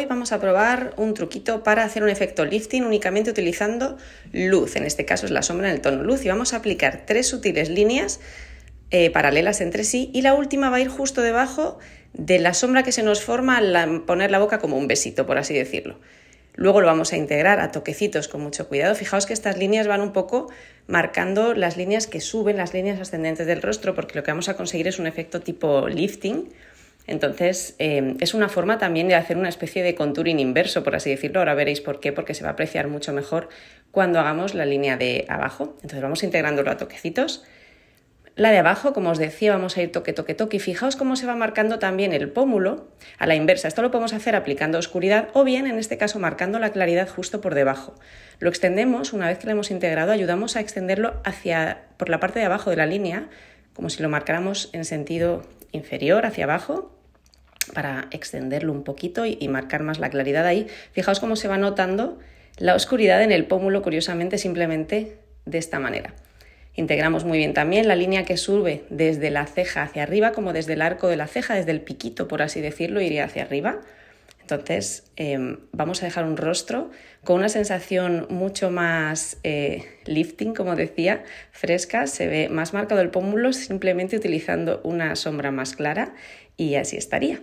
hoy vamos a probar un truquito para hacer un efecto lifting únicamente utilizando luz, en este caso es la sombra en el tono luz, y vamos a aplicar tres sutiles líneas eh, paralelas entre sí y la última va a ir justo debajo de la sombra que se nos forma al poner la boca como un besito, por así decirlo. Luego lo vamos a integrar a toquecitos con mucho cuidado. Fijaos que estas líneas van un poco marcando las líneas que suben, las líneas ascendentes del rostro, porque lo que vamos a conseguir es un efecto tipo lifting entonces, em, es una forma también de hacer una especie de contouring inverso, por así decirlo. Ahora veréis por qué, porque se va a apreciar mucho mejor cuando hagamos la línea de abajo. Entonces, vamos integrándolo a toquecitos. La de abajo, como os decía, vamos a ir toque, toque, toque. Y fijaos cómo se va marcando también el pómulo a la inversa. Esto lo podemos hacer aplicando oscuridad o bien, en este caso, marcando la claridad justo por debajo. Lo extendemos, una vez que lo hemos integrado, ayudamos a extenderlo hacia por la parte de abajo de la línea, como si lo marcáramos en sentido inferior, hacia abajo, para extenderlo un poquito y, marcar más la claridad ahí, fijaos cómo se va notando la oscuridad en el pómulo, curiosamente, simplemente de esta manera. Integramos muy bien también la línea que sube desde la ceja hacia arriba, como desde el arco de la ceja, desde el piquito, por así decirlo, iría hacia arriba. Entonces em, vamos a dejar un rostro con una sensación mucho más eh, lifting, como decía, fresca, se ve más marcado el pómulo simplemente utilizando una sombra más clara y así estaría.